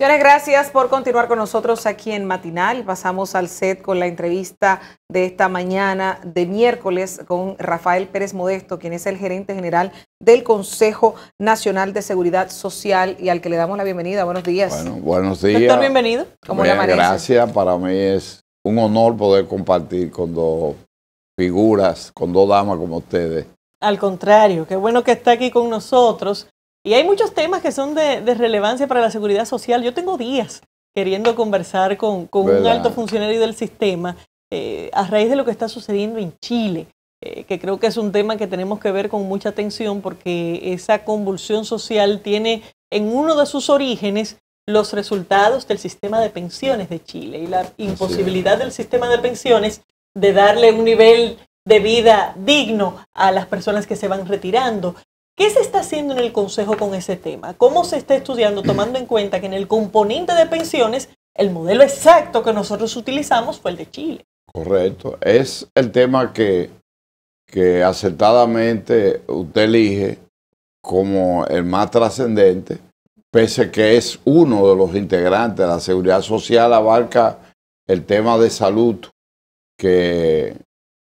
Señores, gracias por continuar con nosotros aquí en Matinal. Pasamos al set con la entrevista de esta mañana de miércoles con Rafael Pérez Modesto, quien es el gerente general del Consejo Nacional de Seguridad Social y al que le damos la bienvenida. Buenos días. buenos días. Doctor, bienvenido. Como gracias, para mí es un honor poder compartir con dos figuras, con dos damas como ustedes. Al contrario, qué bueno que está aquí con nosotros y hay muchos temas que son de, relevancia para la seguridad social. Yo tengo días queriendo conversar con, un alto funcionario del sistema eh, a raíz de lo que está sucediendo en Chile, eh, que creo que es un tema que tenemos que ver con mucha atención porque esa convulsión social tiene en uno de sus orígenes los resultados del sistema de pensiones de Chile y la imposibilidad del sistema de pensiones de darle un nivel de vida digno a las personas que se van retirando. ¿Qué se está haciendo en el Consejo con ese tema? ¿Cómo se está estudiando tomando en cuenta que en el componente de pensiones el modelo exacto que nosotros utilizamos fue el de Chile? Correcto. Es el tema que, que acertadamente usted elige como el más trascendente, pese que es uno de los integrantes. de La seguridad social abarca el tema de salud, que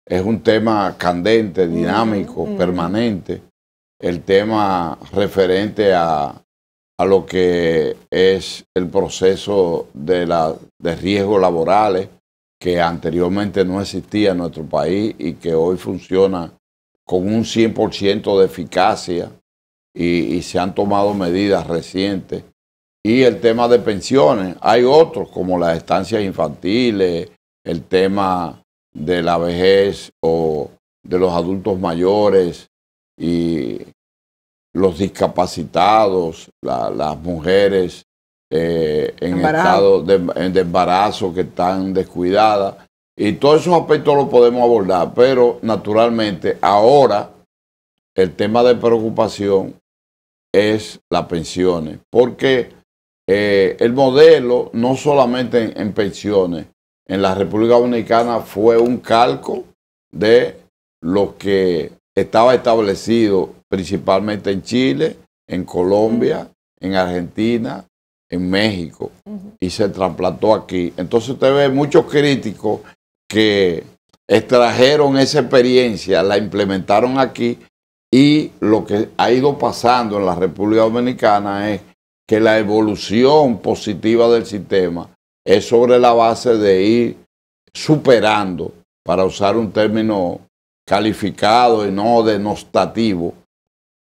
es un tema candente, dinámico, permanente el tema referente a, lo que es el proceso de, riesgos laborales que anteriormente no existía en nuestro país y que hoy funciona con un 100% de eficacia y, se han tomado medidas recientes. Y el tema de pensiones, hay otros como las estancias infantiles, el tema de la vejez o de los adultos mayores, y los discapacitados, las mujeres eh, en estado eh, de, embarazo que están descuidadas. Y todos esos aspectos los podemos abordar, pero naturalmente ahora el tema de preocupación es las pensiones, porque eh, el modelo, no solamente en pensiones, en la República Dominicana fue un calco de lo que estaba establecido principalmente en Chile, en Colombia, en Argentina, en México y se trasplantó aquí. Entonces usted ve muchos críticos que extrajeron esa experiencia, la implementaron aquí y lo que ha ido pasando en la República Dominicana es que la evolución positiva del sistema es sobre la base de ir superando, para usar un término calificado y no denostativo,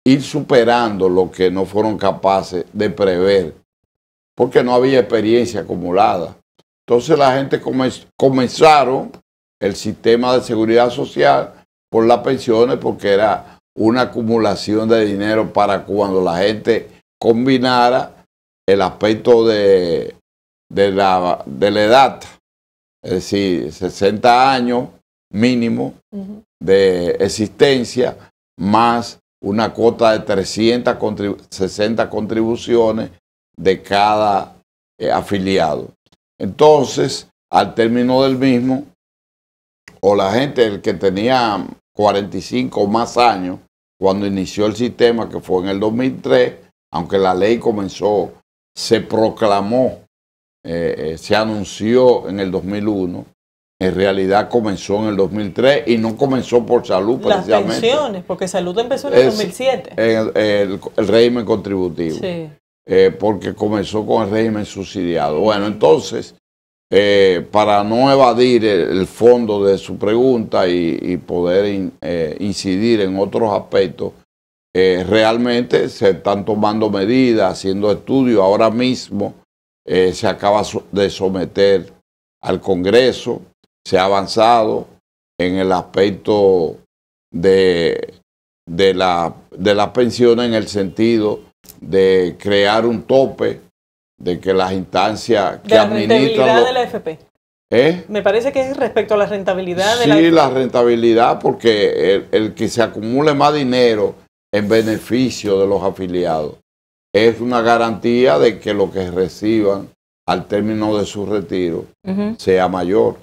ir superando lo que no fueron capaces de prever, porque no había experiencia acumulada. Entonces la gente comenzaron el sistema de seguridad social por las pensiones, porque era una acumulación de dinero para cuando la gente combinara el aspecto de, de, la, de la edad, es decir, 60 años mínimo, de existencia, más una cuota de 360 contribuciones de cada eh, afiliado. Entonces, al término del mismo, o la gente, el que tenía 45 o más años, cuando inició el sistema, que fue en el 2003, aunque la ley comenzó, se proclamó, eh, eh, se anunció en el 2001, en realidad comenzó en el 2003 y no comenzó por salud Las precisamente. Las pensiones, porque salud empezó en el 2007. El, régimen contributivo. Sí. Eh, porque comenzó con el régimen subsidiado. Bueno, entonces, eh, para no evadir el, fondo de su pregunta y, poder eh, incidir en otros aspectos, realmente se están tomando medidas, haciendo estudios. Ahora mismo se acaba de someter al Congreso se ha avanzado en el aspecto de, de las la pensión en el sentido de crear un tope de que las instancias que la administran... de la FP. ¿Eh? Me parece que es respecto a la rentabilidad. Sí, de la... Sí, la rentabilidad, porque el, que se acumule más dinero en beneficio de los afiliados es una garantía de que lo que reciban al término de su retiro sea mayor.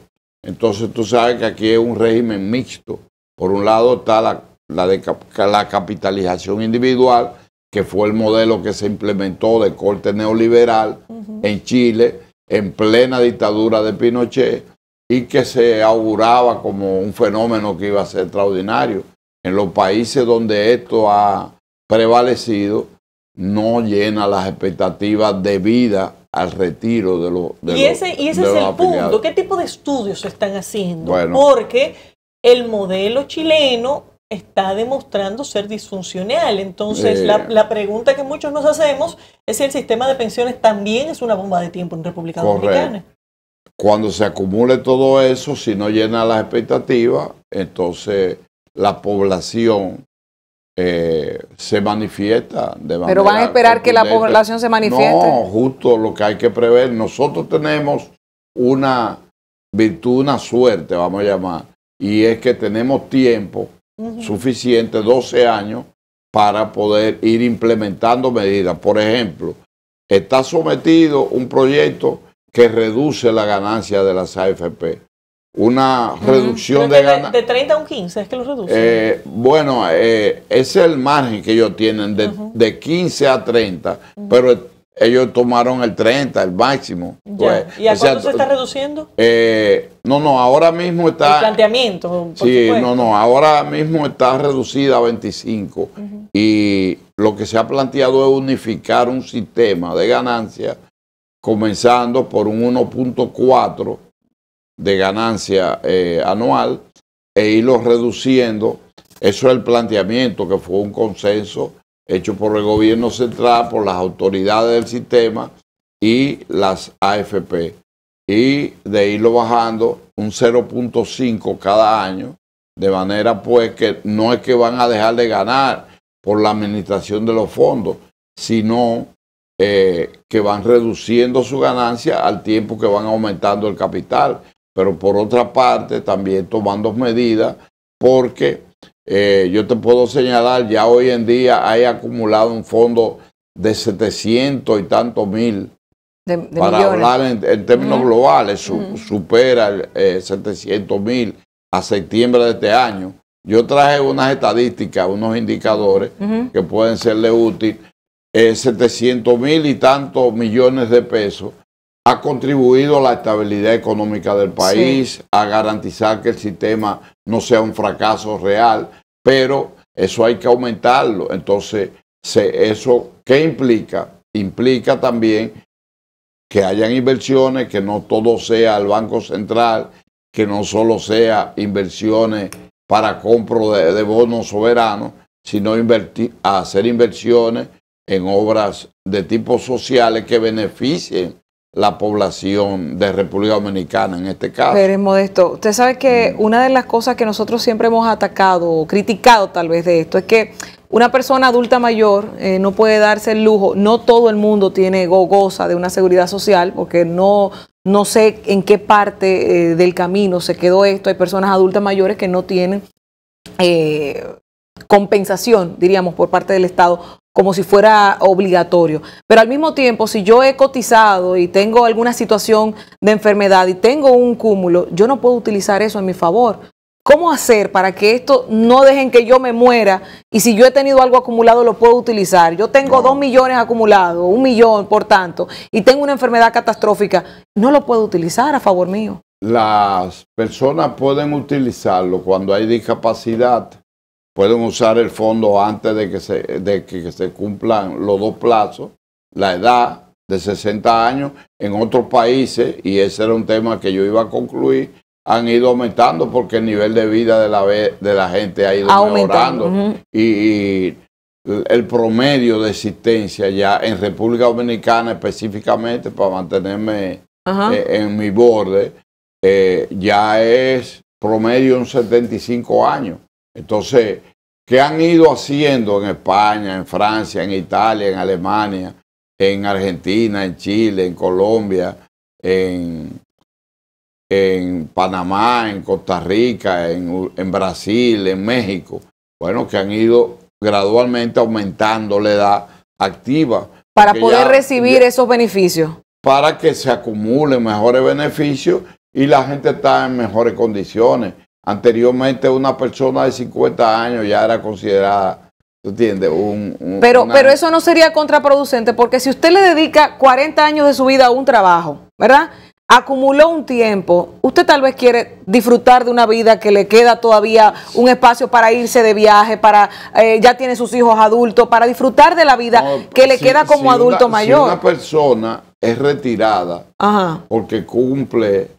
Entonces tú sabes que aquí es un régimen mixto. Por un lado está la, capitalización individual, que fue el modelo que se implementó de corte neoliberal en Chile, en plena dictadura de Pinochet, y que se auguraba como un fenómeno que iba a ser extraordinario. En los países donde esto ha prevalecido, no llena las expectativas de vida al retiro de los de Y ese, es el punto. ¿Qué tipo de estudios se están haciendo? Porque el modelo chileno está demostrando ser disfuncional. Entonces, la, pregunta que muchos nos hacemos es si el sistema de pensiones también es una bomba de tiempo en República Dominicana. Cuando se acumule todo eso, si no llena las expectativas, entonces la población eh, se manifiesta de manera Pero van a esperar que la población se manifieste. No, justo lo que hay que prever. Nosotros tenemos una virtud, una suerte, vamos a llamar, y es que tenemos tiempo suficiente, 12 años, para poder ir implementando medidas. Por ejemplo, está sometido un proyecto que reduce la ganancia de las AFP una reducción de, de, de 30 a un 15 es que lo reducen. Eh, bueno, eh, es el margen que ellos tienen de, 15 a 30, pero ellos tomaron el 30, el máximo. Pues, ¿Y a cuánto se está reduciendo? Eh, no, no, ahora mismo está... El planteamiento. sí, no, no, ahora mismo está reducida a 25. Y lo que se ha planteado es unificar un sistema de ganancias, comenzando por un 1.4 de ganancia eh, anual e irlo reduciendo. Eso es el planteamiento que fue un consenso hecho por el gobierno central, por las autoridades del sistema y las AFP. Y de irlo bajando un 0.5 cada año, de manera pues que no es que van a dejar de ganar por la administración de los fondos, sino eh, que van reduciendo su ganancia al tiempo que van aumentando el capital pero por otra parte también tomando medidas porque eh, yo te puedo señalar, ya hoy en día hay acumulado un fondo de 700 y tantos mil. para hablar en, términos globales, supera 700 eh, mil a septiembre de este año. Yo traje unas estadísticas, unos indicadores que pueden serle útil. Eh, 700 mil y tantos millones de pesos ha contribuido a la estabilidad económica del país, a garantizar que el sistema no sea un fracaso real, pero eso hay que aumentarlo. Entonces, ¿eso qué implica? Implica también que hayan inversiones, que no todo sea el Banco Central, que no solo sea inversiones para compro de, bonos soberanos, sino hacer inversiones en obras de tipo sociales que beneficien la población de República Dominicana en este caso. Pero es modesto. Usted sabe que mm. una de las cosas que nosotros siempre hemos atacado criticado tal vez de esto es que una persona adulta mayor eh, no puede darse el lujo, no todo el mundo tiene goza de una seguridad social, porque no, no sé en qué parte eh, del camino se quedó esto. Hay personas adultas mayores que no tienen eh, compensación, diríamos, por parte del Estado como si fuera obligatorio. Pero al mismo tiempo, si yo he cotizado y tengo alguna situación de enfermedad y tengo un cúmulo, yo no puedo utilizar eso en mi favor. ¿Cómo hacer para que esto no dejen que yo me muera? Y si yo he tenido algo acumulado, lo puedo utilizar. Yo tengo dos millones acumulados, un millón, por tanto, y tengo una enfermedad catastrófica. No lo puedo utilizar a favor mío. Las personas pueden utilizarlo cuando hay discapacidad pueden usar el fondo antes de que se, que se cumplan los dos plazos, la edad de 60 años en otros países, y ese era un tema que yo iba a concluir, han ido aumentando porque el nivel de vida de la, de la gente ha ido mejorando. y, el promedio de existencia ya en República Dominicana específicamente, para mantenerme eh, en mi borde, eh, ya es promedio un 75 años. Entonces, ¿qué han ido haciendo en España, en Francia, en Italia, en Alemania, en Argentina, en Chile, en Colombia, en, Panamá, en Costa Rica, en, Brasil, en México? Bueno, que han ido gradualmente aumentando la edad activa. Para poder recibir esos beneficios. Para que se acumulen mejores beneficios y la gente está en mejores condiciones. Anteriormente una persona de 50 años ya era considerada, ¿tú entiendes? Un, pero, pero eso no sería contraproducente porque si usted le dedica 40 años de su vida a un trabajo, ¿verdad? Acumuló un tiempo, usted tal vez quiere disfrutar de una vida que le queda todavía un espacio para irse de viaje, para eh, ya tiene sus hijos adultos, para disfrutar de la vida que le queda como adulto mayor. Si una persona es retirada porque cumple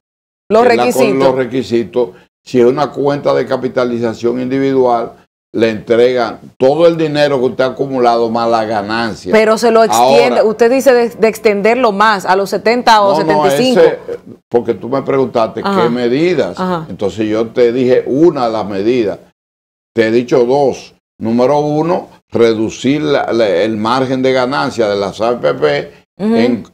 los requisitos si es una cuenta de capitalización individual, le entregan todo el dinero que usted ha acumulado más la ganancia. Pero se lo extiende, usted dice de, extenderlo más a los 70 o 75. porque tú me preguntaste qué medidas. Entonces yo te dije una de las medidas. Te he dicho dos. Número uno, reducir el margen de ganancia de las APP en,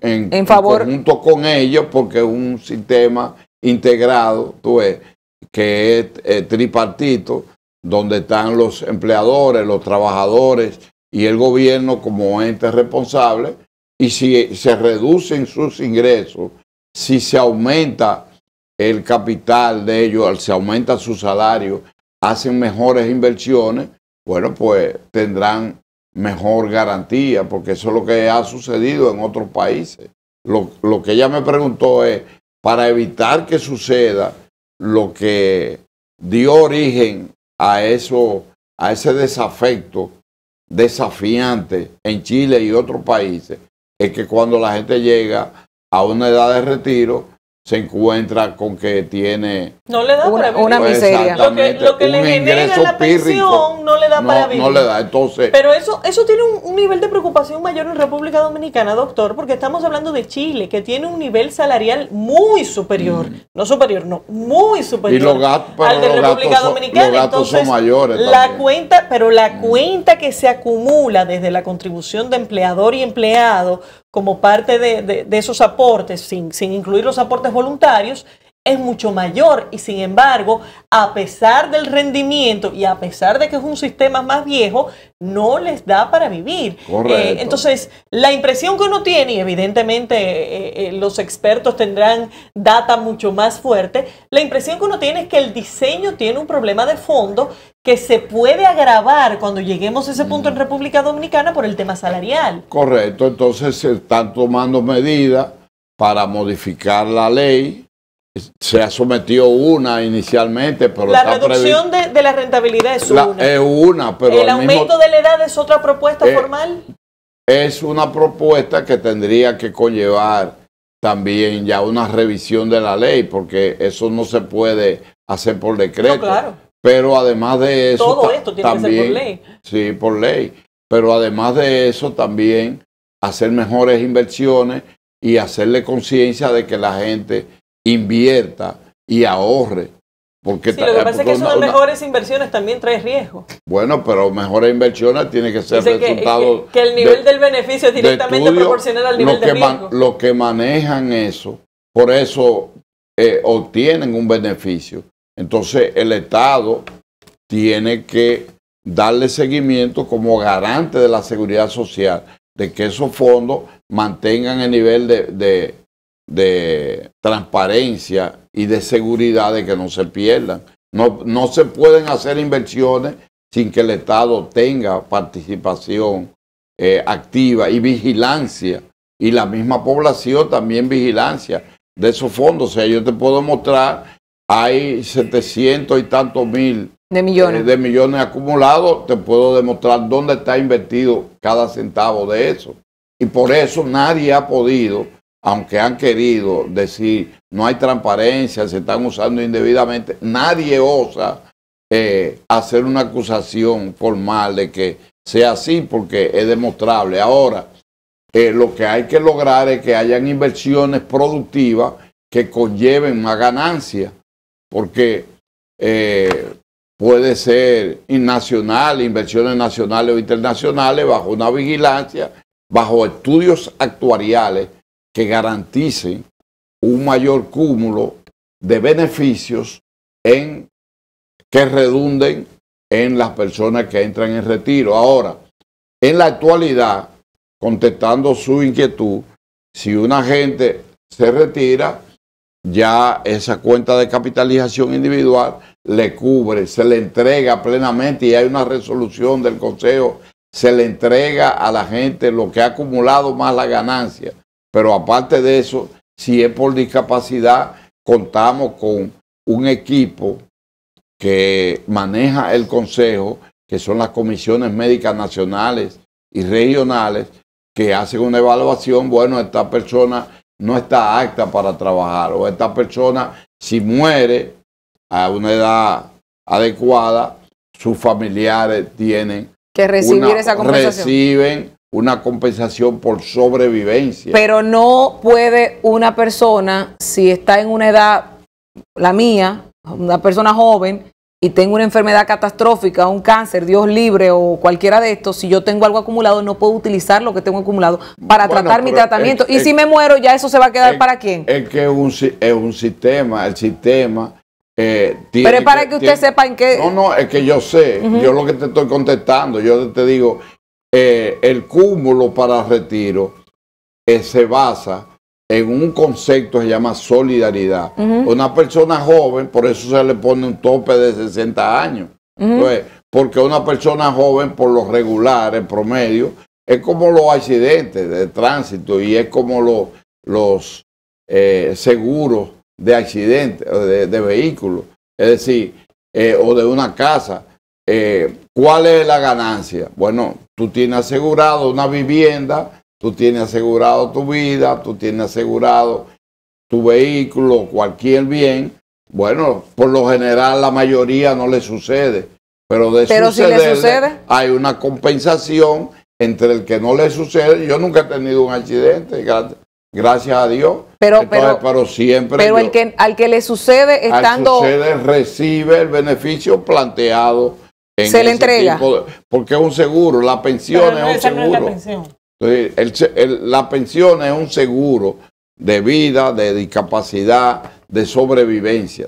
conjunto con ellos, porque es un sistema integrado, tú ves que es eh, tripartito, donde están los empleadores, los trabajadores y el gobierno como ente responsable, y si se reducen sus ingresos, si se aumenta el capital de ellos, se aumenta su salario, hacen mejores inversiones, bueno, pues tendrán mejor garantía, porque eso es lo que ha sucedido en otros países. lo que ella me preguntó es, para evitar que suceda, lo que dio origen a, eso, a ese desafecto desafiante en Chile y otros países, es que cuando la gente llega a una edad de retiro, se encuentra con que tiene una, pues, miseria. Lo que, le genera la pensión no le da para vivir. No le da, entonces. Pero eso, eso tiene un, nivel de preocupación mayor en República Dominicana, doctor, porque estamos hablando de Chile, que tiene un nivel salarial muy superior. Mm. No superior, no, muy superior. al de República Dominicana. los entonces, son mayores. La cuenta, pero la mm. cuenta que se acumula desde la contribución de empleador y empleado como parte de, de, esos aportes, sin, sin incluir los aportes voluntarios, es mucho mayor y sin embargo, a pesar del rendimiento y a pesar de que es un sistema más viejo, no les da para vivir. Eh, entonces, la impresión que uno tiene, y evidentemente eh, eh, los expertos tendrán data mucho más fuerte, la impresión que uno tiene es que el diseño tiene un problema de fondo que se puede agravar cuando lleguemos a ese punto en República Dominicana por el tema salarial. Correcto, entonces se están tomando medidas para modificar la ley se ha sometido una inicialmente, pero la reducción de, la rentabilidad es una. Es una, pero el aumento de la edad es otra propuesta eh, formal. Es una propuesta que tendría que conllevar también ya una revisión de la ley, porque eso no se puede hacer por decreto. Pero además de eso, todo esto tiene que ser por ley. Sí, por ley. Pero además de eso, también hacer mejores inversiones y hacerle conciencia de que la gente invierta y ahorre. Porque lo que pasa es que son mejores inversiones también trae riesgo. Bueno, pero mejores inversiones tiene que ser resultados resultado. Que, el nivel del beneficio es directamente proporcional al nivel del riesgo. los que manejan eso, por eso eh, obtienen un beneficio. Entonces, el Estado tiene que darle seguimiento como garante de la seguridad social, de que esos fondos mantengan el nivel de de transparencia y de seguridad de que no se pierdan. No, se pueden hacer inversiones sin que el Estado tenga participación eh, activa y vigilancia, y la misma población también vigilancia de esos fondos. O sea, yo te puedo mostrar, hay 700 y tantos mil millones. Eh, de millones acumulados, te puedo demostrar dónde está invertido cada centavo de eso. Y por eso nadie ha podido aunque han querido decir no hay transparencia, se están usando indebidamente, nadie osa eh, hacer una acusación formal de que sea así porque es demostrable. Ahora, eh, lo que hay que lograr es que hayan inversiones productivas que conlleven más ganancia, porque eh, puede ser nacional, inversiones nacionales o internacionales bajo una vigilancia, bajo estudios actuariales que garantice un mayor cúmulo de beneficios en, que redunden en las personas que entran en retiro. Ahora, en la actualidad, contestando su inquietud, si una gente se retira, ya esa cuenta de capitalización individual le cubre, se le entrega plenamente y hay una resolución del Consejo, se le entrega a la gente lo que ha acumulado más la ganancia pero aparte de eso, si es por discapacidad, contamos con un equipo que maneja el Consejo, que son las comisiones médicas nacionales y regionales, que hacen una evaluación, bueno, esta persona no está apta para trabajar o esta persona si muere a una edad adecuada, sus familiares tienen que recibir esa compensación. Reciben una compensación por sobrevivencia. Pero no puede una persona, si está en una edad, la mía, una persona joven, y tengo una enfermedad catastrófica, un cáncer, Dios libre o cualquiera de estos, si yo tengo algo acumulado, no puedo utilizar lo que tengo acumulado para tratar mi tratamiento. y si me muero, ya eso se va a quedar para quién. Es que es un, es un sistema, el sistema... Eh, pero es para que, usted sepa en qué... No, no, es que yo sé, yo lo que te estoy contestando, yo te digo, eh, el cúmulo para retiro eh, se basa en un concepto que se llama solidaridad. Una persona joven, por eso se le pone un tope de 60 años. porque una persona joven, por lo regular, en promedio, es como los accidentes de tránsito y es como los eh, seguros de accidentes, de, vehículos, es decir, o de una casa. Eh, ¿Cuál es la ganancia? Bueno, tú tienes asegurado una vivienda, tú tienes asegurado tu vida, tú tienes asegurado tu vehículo, cualquier bien. Bueno, por lo general la mayoría no le sucede, pero de hay una compensación entre el que no le sucede. Yo nunca he tenido un accidente, gracias a Dios. Pero, pero, siempre. Pero el que, al que le sucede estando. sucede recibe el beneficio planteado se le entrega. porque es un seguro, la pensión es un seguro. la, pensión. es un seguro de vida, de discapacidad, de sobrevivencia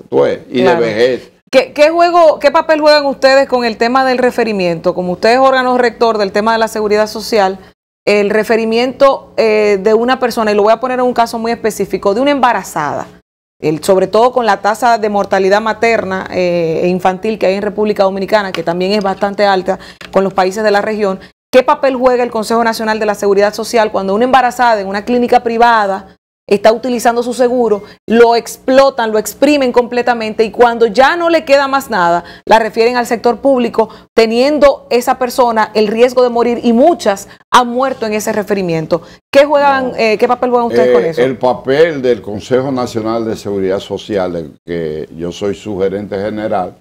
y de vejez. ¿Qué, juego, ¿Qué papel juegan ustedes con el tema del referimiento? Como ustedes órganos rector del tema de la seguridad social, el referimiento eh, de una persona, y lo voy a poner en un caso muy específico, de una embarazada sobre todo con la tasa de mortalidad materna eh, e infantil que hay en República Dominicana, que también es bastante alta con los países de la región, ¿qué papel juega el Consejo Nacional de la Seguridad Social cuando una embarazada en una clínica privada está utilizando su seguro, lo explotan, lo exprimen completamente y cuando ya no le queda más nada, la refieren al sector público, teniendo esa persona el riesgo de morir y muchas han muerto en ese referimiento. ¿Qué, juegan, eh, ¿qué papel juegan ustedes con eh, eso? El papel del Consejo Nacional de Seguridad Social, que yo soy su gerente general,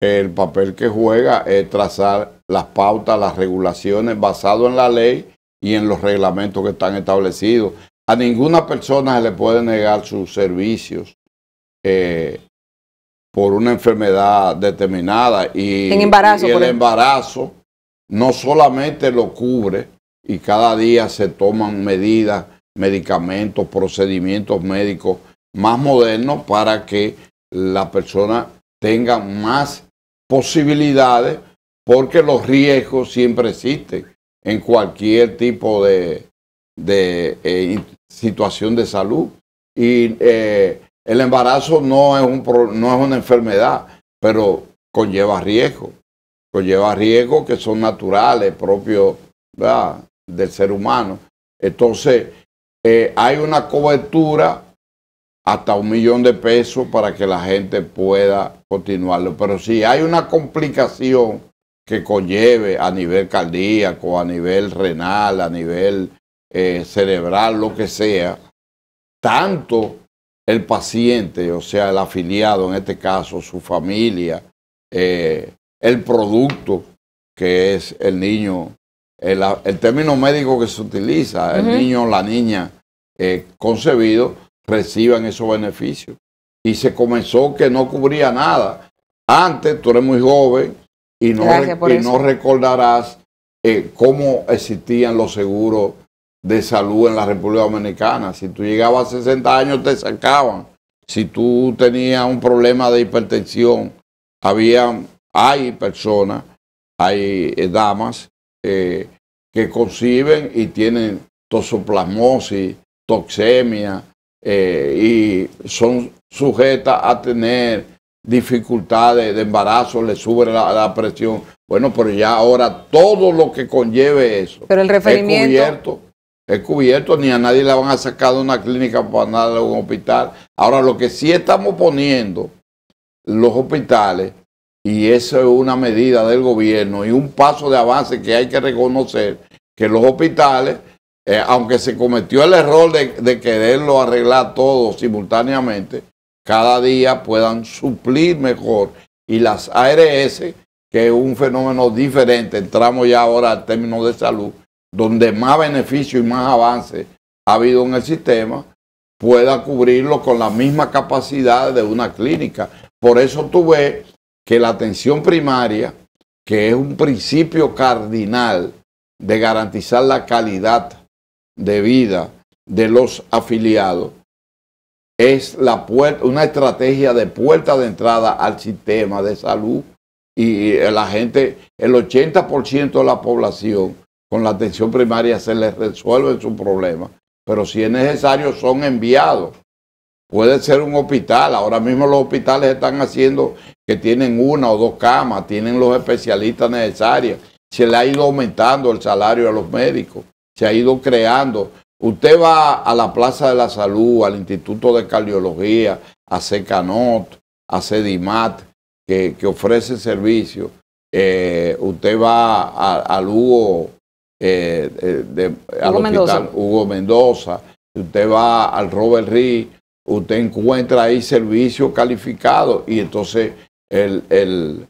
el papel que juega es trazar las pautas, las regulaciones basadas en la ley y en los reglamentos que están establecidos, a ninguna persona se le puede negar sus servicios eh, por una enfermedad determinada y, el embarazo no solamente lo cubre y cada día se toman medidas, medicamentos, procedimientos médicos más modernos para que la persona tenga más posibilidades porque los riesgos siempre existen en cualquier tipo de, de eh, situación de salud. Y eh, el embarazo no es, un, no es una enfermedad, pero conlleva riesgos Conlleva riesgos que son naturales, propios del ser humano. Entonces, eh, hay una cobertura hasta un millón de pesos para que la gente pueda continuarlo. Pero si hay una complicación que conlleve a nivel cardíaco, a nivel renal, a nivel eh, cerebral, lo que sea, tanto el paciente, o sea, el afiliado en este caso, su familia, eh, el producto que es el niño, el, término médico que se utiliza, el niño, o la niña eh, concebido, reciban esos beneficios. Y se comenzó que no cubría nada. Antes, tú eres muy joven y no, recordarás eh, cómo existían los seguros de salud en la República Dominicana. Si tú llegabas a 60 años te sacaban. Si tú tenías un problema de hipertensión, había, hay personas, hay eh, damas eh, que conciben y tienen tosoplasmosis, toxemia, eh, y son sujetas a tener dificultades de embarazo, le sube la, presión. Bueno, pero ya ahora todo lo que conlleve eso pero el cubierto es cubierto, ni a nadie le van a sacar de una clínica para nada de un hospital. Ahora, lo que sí estamos poniendo los hospitales, y eso es una medida del gobierno y un paso de avance que hay que reconocer, que los hospitales, eh, aunque se cometió el error de, de quererlo arreglar todo simultáneamente, cada día puedan suplir mejor. Y las ARS, que es un fenómeno diferente, entramos ya ahora al término de salud, donde más beneficio y más avance ha habido en el sistema, pueda cubrirlo con la misma capacidad de una clínica. Por eso tú ves que la atención primaria, que es un principio cardinal de garantizar la calidad de vida de los afiliados, es una estrategia de puerta de entrada al sistema de salud y eh, la gente, el 80% de la población con la atención primaria se les resuelve su problema, pero si es necesario son enviados. Puede ser un hospital, ahora mismo los hospitales están haciendo que tienen una o dos camas, tienen los especialistas necesarios, se le ha ido aumentando el salario a los médicos, se ha ido creando. Usted va a la Plaza de la Salud, al Instituto de Cardiología, a CECANOT, a CEDIMAT, que, ofrece servicios. Eh, usted va a, a eh, eh, de, al Hugo hospital Mendoza. Hugo Mendoza, usted va al Robert Reed, usted encuentra ahí servicio calificado y entonces el, el,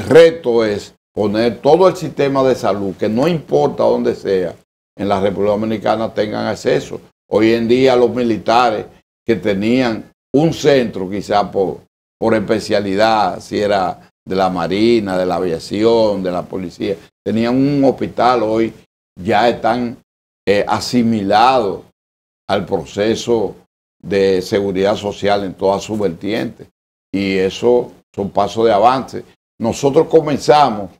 reto es poner todo el sistema de salud, que no importa dónde sea, en la República Dominicana tengan acceso. Hoy en día los militares que tenían un centro quizá por, por especialidad, si era de la Marina, de la Aviación, de la Policía. Tenían un hospital, hoy ya están eh, asimilados al proceso de seguridad social en todas sus vertientes. Y eso son pasos de avance. Nosotros comenzamos,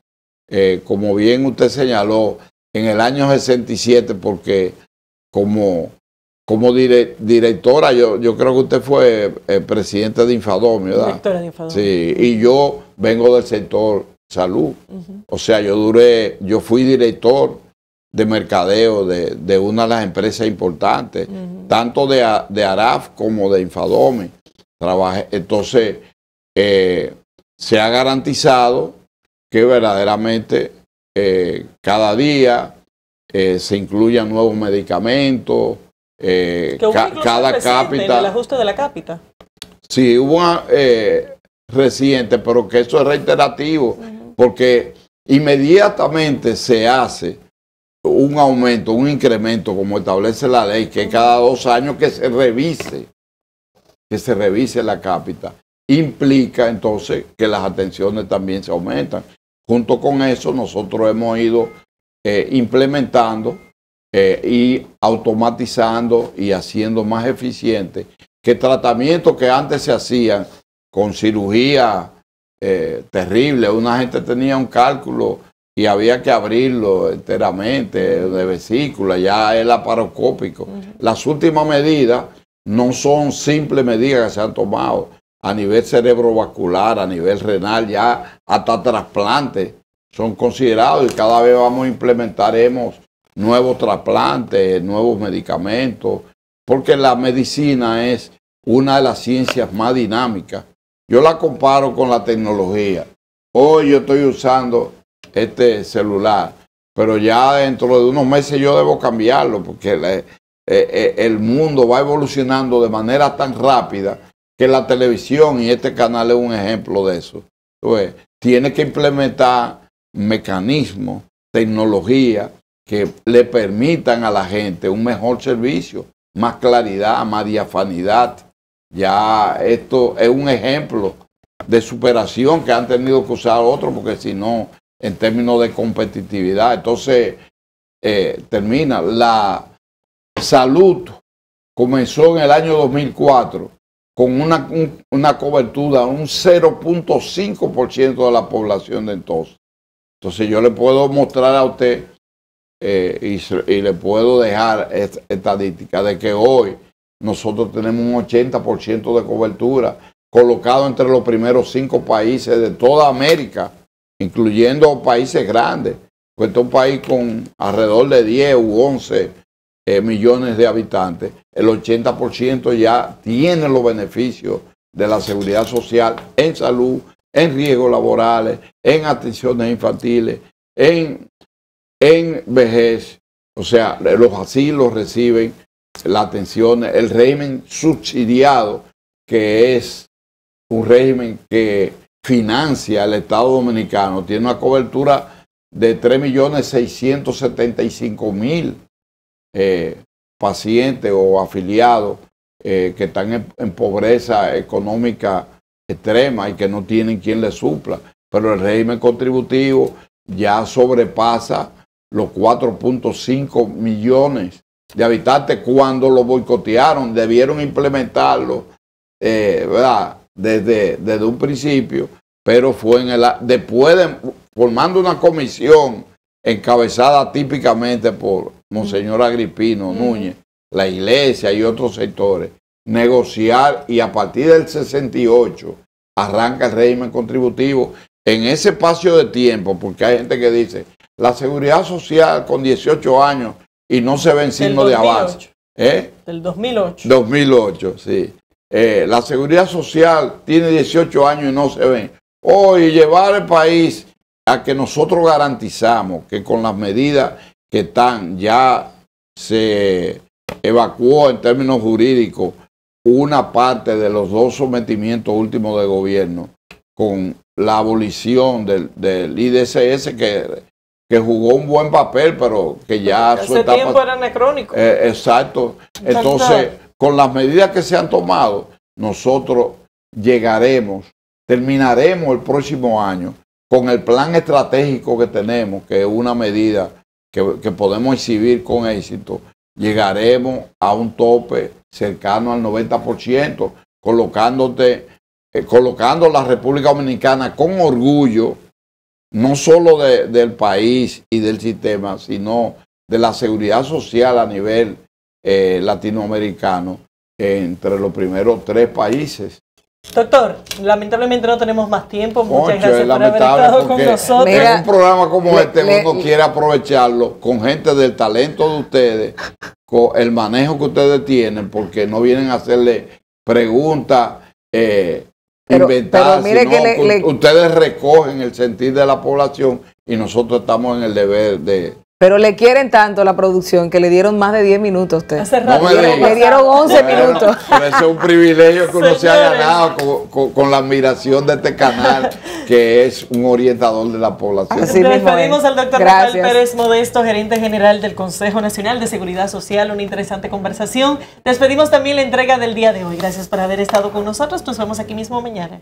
eh, como bien usted señaló, en el año 67, porque como como directora, yo, yo creo que usted fue eh, presidente de Infadomio, ¿verdad? Directora de Infadomio. Sí, y yo vengo del sector salud. O sea, yo duré, yo fui director de mercadeo de, una de las empresas importantes, tanto de, ARAF como de Infadome. Trabajé, entonces, eh, se ha garantizado que verdaderamente eh, cada día se incluyan nuevos medicamentos, eh, que cada cápita. El ajuste de la cápita. Sí, hubo eh, reciente, pero que eso es reiterativo, porque inmediatamente se hace un aumento, un incremento, como establece la ley, que cada dos años que se revise, que se revise la cápita, implica entonces que las atenciones también se aumentan. Junto con eso, nosotros hemos ido eh, implementando eh, y automatizando y haciendo más eficiente que tratamientos que antes se hacían con cirugía eh, terrible. Una gente tenía un cálculo y había que abrirlo enteramente eh, de vesícula, ya el laparoscópico. Las últimas medidas no son simples medidas que se han tomado a nivel cerebrovascular, a nivel renal, ya hasta trasplantes son considerados y cada vez vamos a implementaremos nuevos trasplantes, nuevos medicamentos, porque la medicina es una de las ciencias más dinámicas. Yo la comparo con la tecnología. Hoy yo estoy usando este celular, pero ya dentro de unos meses yo debo cambiarlo porque eh, eh, el mundo va evolucionando de manera tan rápida que la televisión, y este canal es un ejemplo de eso, Entonces, tiene que implementar mecanismos, tecnología, que le permitan a la gente un mejor servicio, más claridad, más diafanidad. Ya esto es un ejemplo de superación que han tenido que usar otros, porque si no, en términos de competitividad. Entonces, eh, termina, la salud comenzó en el año 2004 con una, una cobertura, un 0.5% de la población de entonces. Entonces yo le puedo mostrar a usted eh, y, le puedo dejar estadística de que hoy nosotros tenemos un 80% de cobertura, colocado entre los primeros cinco países de toda América, incluyendo países grandes. Pues un país con alrededor de 10 u 11 eh, millones de habitantes, el 80% ya tiene los beneficios de la seguridad social en salud, en riesgos laborales, en atenciones infantiles, en en vejez, o sea, los asilos reciben la atención, el régimen subsidiado, que es un régimen que financia al Estado Dominicano, tiene una cobertura de 3.675.000 eh, pacientes o afiliados eh, que están en, pobreza económica extrema y que no tienen quien les supla. Pero el régimen contributivo ya sobrepasa los 4.5 millones de habitantes cuando lo boicotearon, debieron implementarlo, eh, ¿verdad? Desde, desde un principio, pero fue en el, después de, formando una comisión encabezada típicamente por Monseñor Agripino Núñez, la iglesia y otros sectores, negociar y a partir del 68 arranca el régimen contributivo en ese espacio de tiempo, porque hay gente que dice, la seguridad social con 18 años y no se ven signos de avance. ¿Eh? Del 2008. 2008, sí. Eh, la seguridad social tiene 18 años y no se ven. Hoy llevar el país a que nosotros garantizamos que con las medidas que están ya se evacuó en términos jurídicos una parte de los dos sometimientos últimos de gobierno con la abolición del, del IDSS que que jugó un buen papel, pero que ya Ese su etapa... tiempo era necrónico. Eh, exacto. Entonces, con las medidas que se han tomado, nosotros llegaremos, terminaremos el próximo año con el plan estratégico que tenemos, que es una medida que, podemos exhibir con éxito, llegaremos a un tope cercano al 90%, colocándote, eh, colocando la República Dominicana con orgullo no solo de, del país y del sistema, sino de la seguridad social a nivel eh, latinoamericano entre los primeros tres países. Doctor, lamentablemente no tenemos más tiempo. Muchas gracias por haber estado con nosotros. un programa como este uno quiere aprovecharlo con gente del talento de ustedes, con el manejo que ustedes tienen, porque no vienen a hacerle preguntas eh, inventar, que ustedes recogen el sentir de la población y nosotros estamos en el deber de, pero le quieren tanto la producción que le dieron más de 10 minutos a usted. Hace rato. le, dieron 11 minutos. es un privilegio que uno se ha ganado con, la admiración de este canal, que es un orientador de la población. Así Nos despedimos al doctor Rafael Pérez Modesto, gerente general del Consejo Nacional de Seguridad Social. Una interesante conversación. Despedimos también la entrega del día de hoy. Gracias por haber estado con nosotros. Nos vemos aquí mismo mañana.